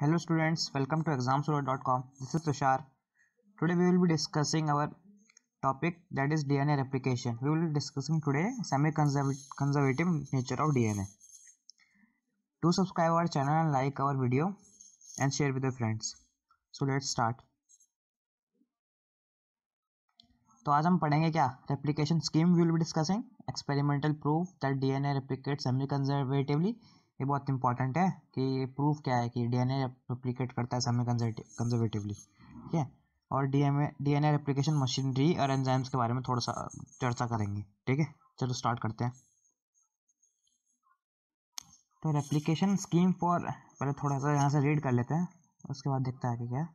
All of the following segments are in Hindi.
Hello students welcome to exam dot com this is Tushar today we will be discussing our topic that is DNA replication we will discussing today semi conservative nature of DNA to subscribe our channel and like our video and share with friends so let's start तो आज हम पढ़ेंगे क्या replication scheme we will be discussing experimental proof that DNA replicate semi conservatively ये बहुत इंपॉर्टेंट है कि प्रूफ क्या है कि डीएनए रेप्लिकेट करता है समय कंजर्वेटिवली ठीक है और डीएनए डीएनए रेप्लिकेशन मशीनरी और एंजाइम्स के बारे में थोड़ा सा चर्चा करेंगे ठीक है चलो स्टार्ट करते हैं तो रेप्लिकेशन स्कीम फॉर पहले थोड़ा सा यहाँ से रीड कर लेते हैं उसके बाद देखते हैं कि क्या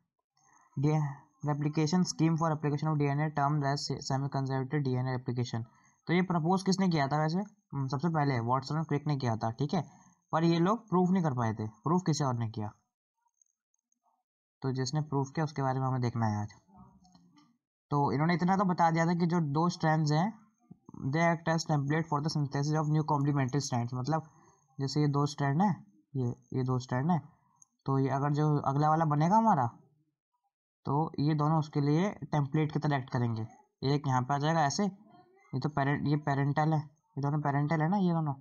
the replication scheme for application of DNA term as semi conservative DNA replication तो ये प्रपोज किसने किया था वैसे हम्म, सबसे पहले वॉटसन और क्रिक ने किया था ठीक है पर ये लोग प्रूफ नहीं कर पाए थे प्रूफ किसी और ने किया तो जिसने प्रूफ किया उसके बारे में हमें देखना है आज तो इन्होंने इतना तो बता दिया था कि जो दो स्ट्रैंड हैं they act as template for the synthesis of new complementary strands मतलब जैसे ये दो स्ट्रैंड है ये ये दो स्टैंड है तो ये अगर जो अगला वाला बनेगा हमारा तो ये दोनों उसके लिए टेम्पलेट की तरह एक्ट करेंगे एक यहाँ पे आ जाएगा ऐसे ये तो पेरेंट ये पेरेंटल है ये दोनों पेरेंटल है ना ये दोनों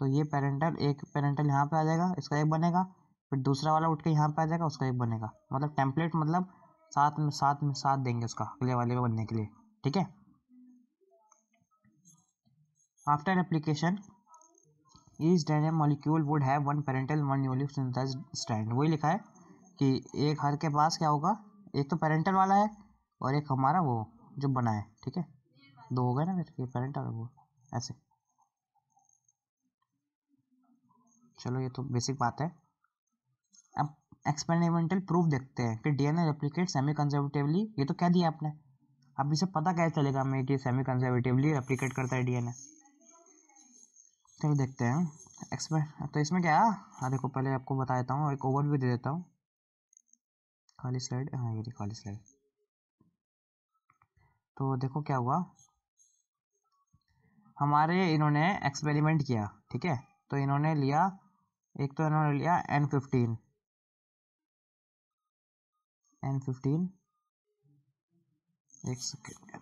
तो ये पेरेंटल एक पेरेंटल यहाँ पे आ जाएगा इसका एक बनेगा फिर दूसरा वाला उठ के यहाँ पे आ जाएगा उसका एक बनेगा मतलब टेम्पलेट मतलब साथ में साथ में साथ देंगे उसका अगले वाले में बनने के लिए ठीक है after application each DNA molecule would have one parental one newly synthesise stand वही लिखा है कि एक हर के पास क्या होगा एक तो पेरेंटल वाला है और एक हमारा वो जो बना है ठीक है दो हो गए ना फिर पेरेंटल वो ऐसे चलो ये तो बेसिक बात है अब एक्सपेरिमेंटल प्रूफ देखते हैं कि डीएनए रेप्लिकेट सेमी कंजर्वेटिवली ये तो कह दिया आपने अब इसे पता कैसे चलेगा हमें कि सेमी कंजर्वेटिवली रेप्लिकेट करता है डीएनए चलो देखते हैं एक्सपेर तो इसमें क्या हाँ देखो पहले आपको बता देता हूँ एक व्यू दे देता हूँ खाली स्लाइड हाँ ये खाली स्लाइड तो देखो क्या हुआ हमारे इन्होंने एक्सपेरिमेंट किया ठीक है तो इन्होंने लिया एक तो इन्होंने लिया एन फिफ्टीन एन फिफ्टीन एक सेकेंड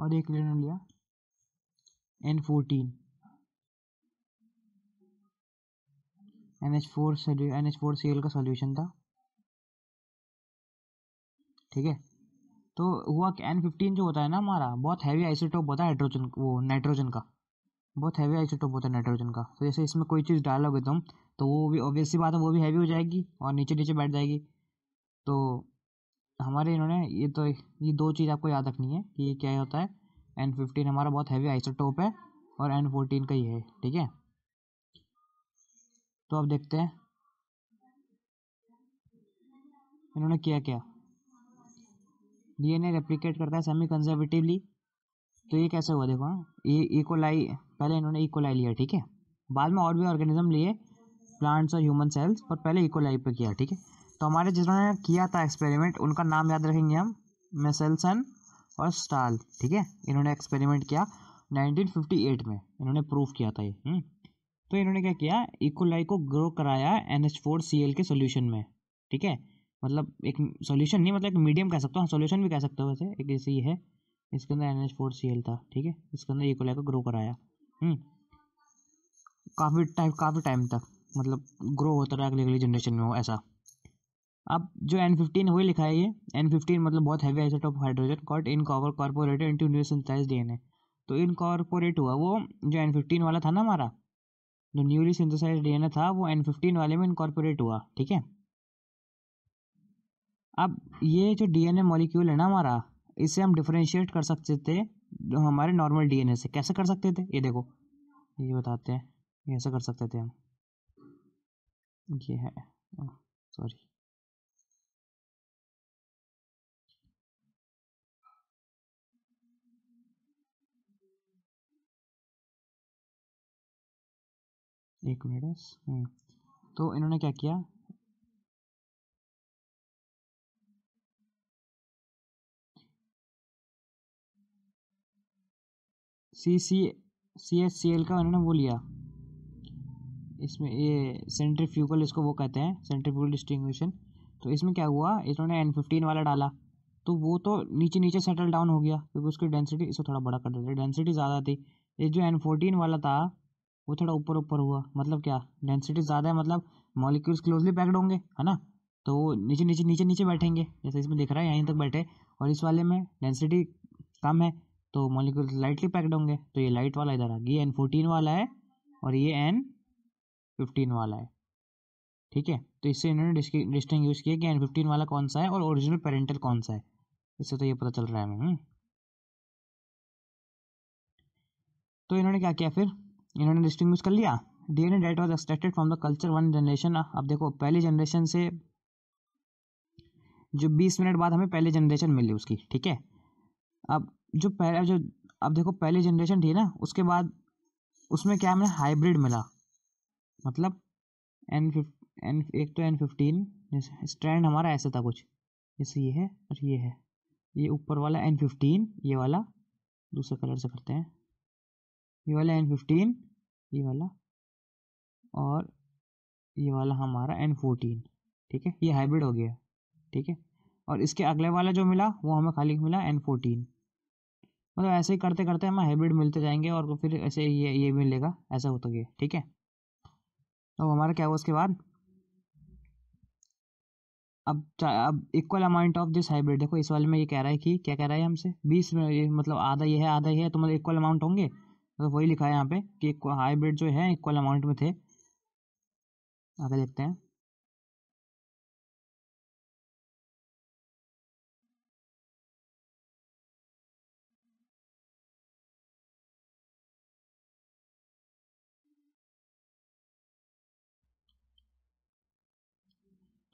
और एक इन्होंने लिया N fourteen N H four N H four C L का सॉल्यूशन था ठीक है तो हुआ एन फिफ्टीन जो होता है ना हमारा बहुत हैवी आइसोटोप होता है हाइड्रोजन वो नाइट्रोजन का बहुत हैवी आइसोटोप होता है नाइट्रोजन का तो जैसे इसमें कोई चीज़ डालोगे तुम तो वो भी ऑब्वियसली बात है वो भी हैवी हो जाएगी और नीचे नीचे बैठ जाएगी तो हमारे इन्होंने ये तो ये दो चीज़ आपको याद रखनी है कि ये क्या होता है एन फिफ्टीन हमारा बहुत हैवी आइसोटोप है और एन फोर्टीन का ही है ठीक है तो अब देखते हैं इन्होंने किया क्या ए रेप्लिकेट करता है सेमी कंजर्वेटिवली तो ये कैसे हुआ देखो हाँ, ये इकोलाई पहले इन्होंने इकोलाई e लिया ठीक है बाद में और भी ऑर्गेनिज्म लिए प्लांट्स और ह्यूमन सेल्स पर पहले इकोलाई e पर किया ठीक है तो हमारे जिन्होंने किया था एक्सपेरिमेंट उनका नाम याद रखेंगे हम मेसेलसन और स्टाल ठीक है इन्होंने एक्सपेरिमेंट किया 1958 में इन्होंने प्रूफ किया था ये हम्म? तो इन्होंने क्या किया इकोलाई e को ग्रो कराया N H four C L के सोल्यूशन में ठीक है मतलब एक सोल्यूशन नहीं मतलब एक मीडियम कह सकता हूँ सोल्यूशन भी कह सकते हो वैसे एक ऐसे ही है इसके अंदर N H four C L था ठीक है इसके अंदर इकोलाई को ग्रो कराया हम्म। काफ़ी टाइम काफ़ी टाइम तक मतलब ग्रो होता रहा अगली अगली जनरेशन में हो ऐसा अब जो एन फिफ्टीन वही लिखा है ये एन फिफ्टीन मतलब बहुत heavy isotope of hydrogen got incorporated into new synthesise D N A तो इन कॉर्पोरेट हुआ वो जो एन फिफ्टीन वाला था ना हमारा जो newly synthesise D N A था वो एन फिफ्टीन वाले में इनकॉर्पोरेट हुआ ठीक है अब ये जो डी एन ए मॉलिक्यूल है ना हमारा इसे हम डिफ्रेंशिएट कर सकते थे हमारे नॉर्मल डीएनए से कैसे कर सकते थे ये देखो ये बताते हैं कैसे कर सकते थे हम ये है सॉरी एक मिनट हम्म। तो इन्होंने क्या किया सी सी सी एस सी एल का मैंने वो लिया इसमें ये सेंट्रीफ्यूगल इसको वो कहते हैं सेंट्रीफ्यूगल डिस्टिंगशन तो इसमें क्या हुआ इन्होंने एन फिफ्टीन वाला डाला तो वो तो नीचे नीचे सेटल डाउन हो गया क्योंकि उसकी डेंसिटी इसको थोड़ा बड़ा कर देते डेंसिटी ज़्यादा थी ये जो एन फोर्टीन वाला था वो थोड़ा ऊपर ऊपर हुआ मतलब क्या डेंसिटी ज़्यादा है मतलब मॉलिक्यूल्स क्लोजली पैक्ड होंगे है ना तो वो नीचे नीचे नीचे नीचे बैठेंगे जैसे इसमें दिख रहा है यहीं तक बैठे और इस वाले में डेंसिटी कम है तो मॉलिक्यूल्स लाइटली पैक्ड होंगे तो ये लाइट वाला इधर आ गया एन फोर्टीन वाला है और ये एन फिफ्टीन वाला है ठीक है तो इससे इन्होंने डिस्टिंग यूज किया कि एन फिफ्टीन वाला कौन सा है और ओरिजिनल पेरेंटल कौन सा है इससे तो ये पता चल रहा है हमें तो इन्होंने क्या किया फिर इन्होंने डिस्टिंग कर लिया D N A that was extracted from the culture one generation अब देखो पहली जनरेशन से जो बीस मिनट बाद हमें पहली जनरेशन मिली उसकी ठीक है अब जो पहला जो अब देखो पहली जनरेशन थी ना उसके बाद उसमें क्या हमें हाइब्रिड मिला मतलब एन एन एक तो एन फिफ्टीन स्टैंड हमारा ऐसा था कुछ जैसे ये है और ये है ये ऊपर वाला एन फिफ्टीन ये वाला दूसरे कलर से करते हैं ये वाला एन फिफ्टीन ये वाला और ये वाला हमारा एन फोर्टीन ठीक है ये हाइब्रिड हो गया ठीक है और इसके अगले वाला जो मिला वो हमें खाली मिला एन फोर्टीन मतलब ऐसे ही करते करते हमें हाइब्रिड मिलते जाएंगे और फिर ऐसे ये ये मिलेगा ऐसा होता गया ठीक है तो हमारा क्या हुआ उसके बाद अब अब equal amount of this hybrid देखो इस वाले में ये कह रहा है कि क्या कह रहा है हमसे बीस मतलब आधा ये है आधा ये है तो मतलब इक्वल अमाउंट होंगे तो वही लिखा है यहाँ पे कि हाइब्रिड जो है इक्वल अमाउंट में थे आगे देखते हैं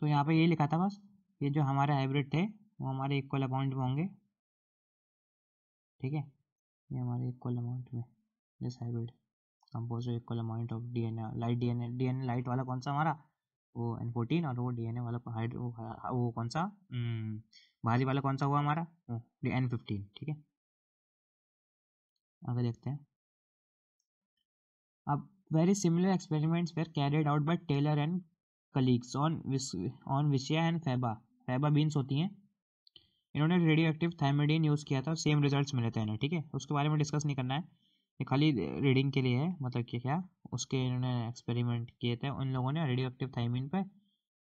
तो यहाँ पे ये लिखा था बस ये जो हमारे हाइब्रिड थे वो हमारे इक्वल अमाउंट में होंगे ठीक है ये हमारे इक्वल अमाउंट में this hybrid compose equal amount of D N light D N A D N A light वाला कौन सा हमारा वो एन फोर्टीन और वो डी एन ए वाला हाइड वो, कौन सा भारी हम्म, वाला कौन सा हुआ हमारा वो एन फिफ्टीन ठीक है आगे देखते हैं अब very similar experiments were carried out by Taylor and colleagues on on Vicia and faba faba beans होती हैं इन्होंने रेडियो एक्टिव थायमेडिन यूज़ किया था सेम रिजल्ट्स मिले थे इन्हें ठीक है उसके बारे में डिस्कस नहीं करना है ये खाली रीडिंग के लिए है मतलब कि क्या उसके इन्होंने एक्सपेरिमेंट किए थे उन लोगों ने रेडियो एक्टिव थाइमिन पर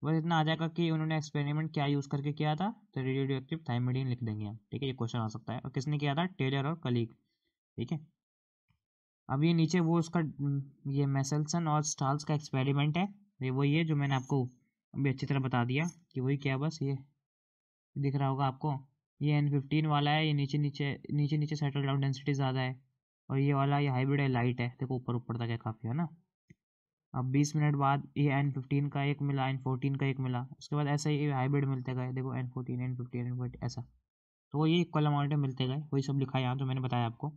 बस इतना आ जाएगा कि उन्होंने एक्सपेरिमेंट क्या यूज़ करके किया था तो रेडियो एक्टिव थायमेडिन लिख देंगे हम ठीक है ये क्वेश्चन आ सकता है और किसने किया था टेलर और कलीग ठीक है अब ये नीचे वो उसका ये मेसल्सन और स्टाल्स का एक्सपेरिमेंट है ये वही है जो मैंने आपको अभी अच्छी तरह बता दिया कि वही क्या बस ये दिख रहा होगा आपको ये एन फिफ्टीन वाला है ये नीचे नीचे नीचे नीचे सेटल डाउन डेंसिटी ज़्यादा है और ये वाला ये हाइब्रिड है लाइट है देखो ऊपर ऊपर तक है काफ़ी है ना अब बीस मिनट बाद ये एन फिफ्टीन का एक मिला एन फोर्टीन का एक मिला उसके बाद ऐसा ही हाइब्रिड मिलते गए देखो N fourteen N fifteen N forty ऐसा तो ये इक्वल अमाउंट में मिलते गए वही सब लिखा है यहाँ जो तो मैंने बताया आपको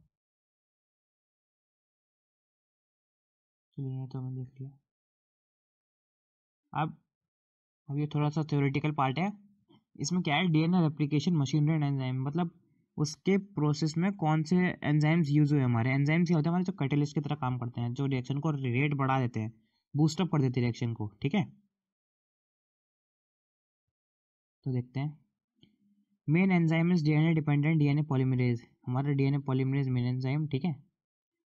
चलिए तो मैंने देख लिया अब अब ये थोड़ा सा थ्योरेटिकल पार्ट है इसमें क्या है DNA replication machinery and enzyme मतलब उसके प्रोसेस में कौन से एंजाइम्स यूज़ हुए हमारे एंजाइम्स ये होते हैं हमारे जो कैटलिस्ट की तरह काम करते हैं जो रिएक्शन को रेट बढ़ा देते हैं बूस्टअप कर देते हैं रिएक्शन को ठीक है तो देखते हैं main enzyme is DNA dependent DNA polymerase हमारा डीएनए पॉलीमरेज मेन एंजाइम ठीक है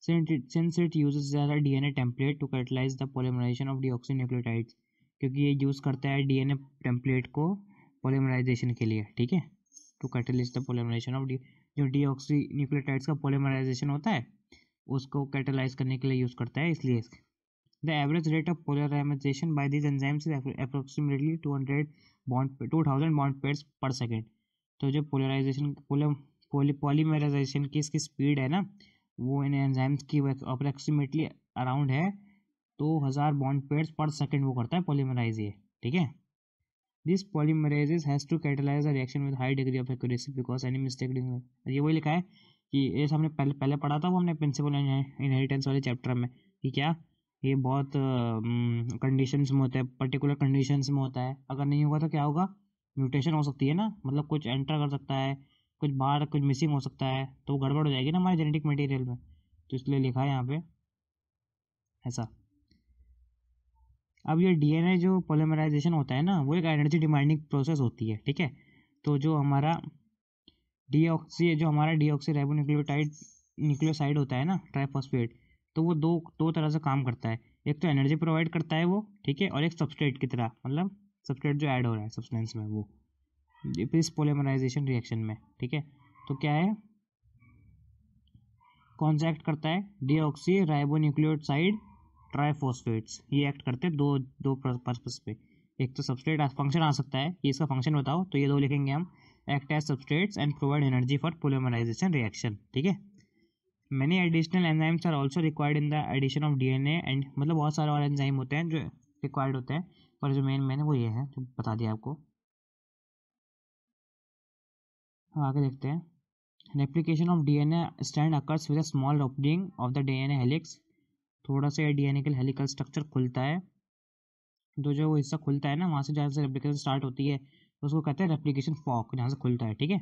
since it uses DNA template to catalyse the polymerisation of deoxy nucleotides क्योंकि ये यूज़ करता है डीएनए टेम्पलेट को पोलिमराइजेशन के लिए ठीक है to catalyst the polymerisation of D जो न्यूक्लियोटाइड्स का पोलीमराइजेशन होता है उसको कैटलाइज करने के लिए यूज़ करता है इसलिए the average rate of polarisation by this enzymes is approximately two hundred bond two thousand bond pairs per second तो जो पोलराइजेशन पॉलीमराइजेशन की इसकी स्पीड है ना वो इन एंजाइम्स की अप्रोक्सीमेटली अराउंड है दो हज़ार बॉन्ड पेयर्स पर सेकेंड वो करता है पॉलीमराइज ये ठीक है this polymerise has to catalyse reaction with high degree of accuracy because any mistake ये वही लिखा है कि ये हमने पहले पहले पढ़ा था वो हमने प्रिंसिपल इनहेरिटेंस वाले चैप्टर में कि क्या ये बहुत uh, में होता है पर्टिकुलर कंडीशन में होता है अगर नहीं होगा तो क्या होगा म्यूटेशन हो सकती है ना मतलब कुछ एंटर कर सकता है कुछ बाहर कुछ मिसिंग हो सकता है तो वो गड़बड़ हो जाएगी ना हमारे जेनेटिक मटेरियल में तो इसलिए लिखा है यहाँ पे ऐसा अब ये डीएनए जो पोलिमराइजेशन होता है ना वो एक एनर्जी डिमांडिंग प्रोसेस होती है ठीक है तो जो हमारा डीऑक्सी जो हमारा डीऑक्सी न्यूक्लियोटाइड न्यूक्लियोसाइड होता है ना ट्राइफॉस्फेट तो वो दो दो तरह से काम करता है एक तो एनर्जी प्रोवाइड करता है वो ठीक है और एक सब्सट्रेट की तरह मतलब सब्सट्रेट जो ऐड हो रहा है सब्सटेंस में वो इस पोलिमराइजेशन रिएक्शन में ठीक है तो क्या है कॉन्सैक्ट करता है डीऑक्सी न्यूक्लियोसाइड ट्राईफोस्फेट्स ये एक्ट करते हैं दो दो पर्पज पे एक तो सबस्ट्रेट फंक्शन आ सकता है ये इसका फंक्शन बताओ तो ये दो लिखेंगे हम act as substrates and provide energy for polymerisation reaction ठीक है many additional enzymes are also required in the addition of D N A and मतलब बहुत सारे और एनजाइम होते हैं जो रिक्वायर्ड होते हैं पर जो मेन मैंने वो ये है जो बता दिया आपको हम आगे देखते हैं replication of D N A stand occurs with a small opening of the D N helix थोड़ा सा डीएनए हेलिकल स्ट्रक्चर खुलता है तो जो वो हिस्सा खुलता है ना वहाँ से जहाँ से रेप्लिकेशन स्टार्ट होती है उसको कहते हैं रेप्लिकेशन फॉक जहाँ से खुलता है ठीक है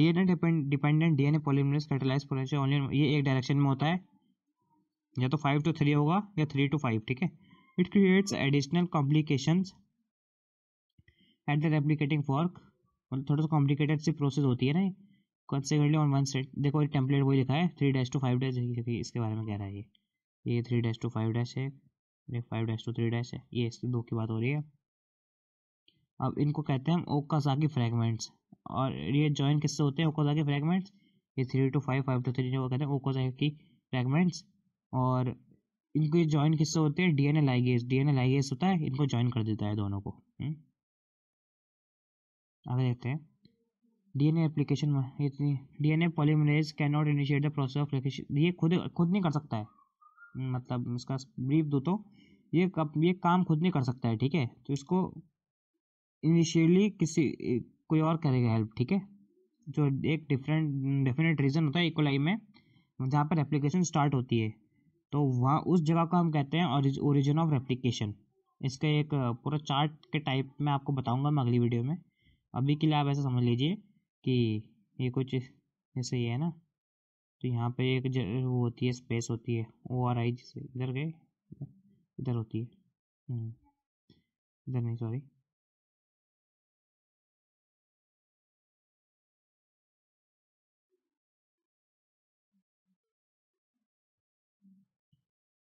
DNA dependent DNA polymerase catalyse potential only ये एक डायरेक्शन में होता है या तो फाइव टू थ्री होगा या थ्री टू फाइव ठीक है it creates additional complication at the replicating fork मतलब थोड़ा सा कॉम्प्लिकेटेड सी प्रोसेस होती है ना कंसेक्वेंटली ऑन वन सेट देखो एक टेम्पलेट वही लिखा है three dash two five dash इसके बारे में कह रहा है ये ये three dash two five dash है ये five dash two three dash है ये इसकी दो की बात हो रही है अब इनको कहते हैं हम ओकासाकी फ्रेगमेंट्स और ये ज्वाइन किससे होते हैं के फ्रेगमेंट्स ये three two five five two three जो कहते हैं ओकासाकी फ्रेगमेंट्स और इनको ये ज्वाइन किससे होते हैं डी एन ए लाइगेज होता है इनको ज्वाइन कर देता है दोनों को हम्म। आगे देखते हैं डीएनए एप्लीकेशन में इतनी DNA polymerase can not initiate the process of ये खुद खुद नहीं कर सकता है मतलब इसका ब्रीफ दो तो ये ये काम खुद नहीं कर सकता है ठीक है तो इसको इनिशियली किसी कोई और करेगा हेल्प ठीक है जो एक डिफरेंट डेफिनेट रीज़न होता है इकोलाई में जहाँ पर एप्लीकेशन स्टार्ट होती है तो वहाँ उस जगह को हम कहते हैं ओरिजिन ऑफ एप्लीकेशन इसका एक पूरा चार्ट के टाइप में आपको बताऊंगा मैं अगली वीडियो में अभी के लिए आप ऐसा समझ लीजिए कि ये कुछ ऐसे ही है ना तो यहाँ पे एक वो होती है स्पेस होती है ओ आर आई जिसे इधर गए इधर होती है हम्म, इधर नहीं सॉरी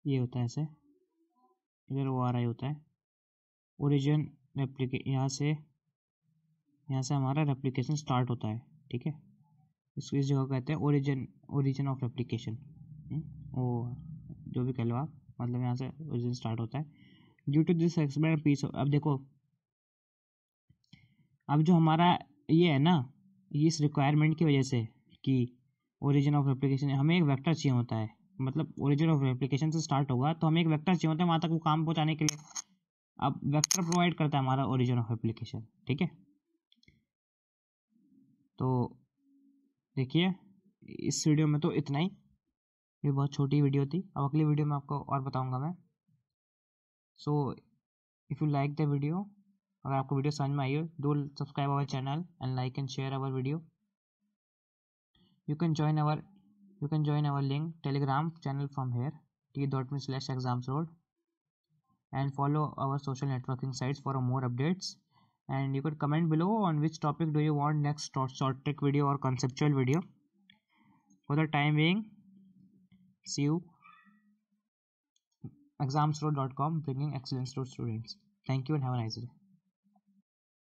ये होता है ऐसे इधर ओ आर आई होता है ओरिजिन रेप्लीके यहाँ से यहाँ से हमारा रेप्लीकेशन स्टार्ट होता है ठीक है इसको इस जगह कहते हैं ओरिजिन ओरिजिन ऑफ एप्लीकेशन ओ जो भी कह लो आप मतलब यहाँ से ओरिजिन स्टार्ट होता है due to this experiment piece अब देखो अब जो हमारा ये है ना इस रिक्वायरमेंट की वजह से कि ओरिजिन ऑफ एप्लीकेशन हमें एक वेक्टर चाहिए होता है मतलब ओरिजिन ऑफ एप्लीकेशन से स्टार्ट होगा तो हमें एक वेक्टर चाहिए होता है वहाँ तक वो काम पहुँचाने के लिए अब वेक्टर प्रोवाइड करता है हमारा ओरिजिन ऑफ एप्लीकेशन ठीक है तो देखिए इस वीडियो में तो इतना ही ये बहुत छोटी वीडियो थी अब अगली वीडियो में आपको और बताऊंगा मैं so if you like the video अगर आपको वीडियो समझ में आई हो do subscribe our channel and like and share our video you can join our you can join our link Telegram channel from here T dot me slash exams road and follow our social networking sites for more updates and you could comment below on which topic do you want next short tech video or conceptual video for the time being see you examsro.com bringing excellence to students thank you and have a nice day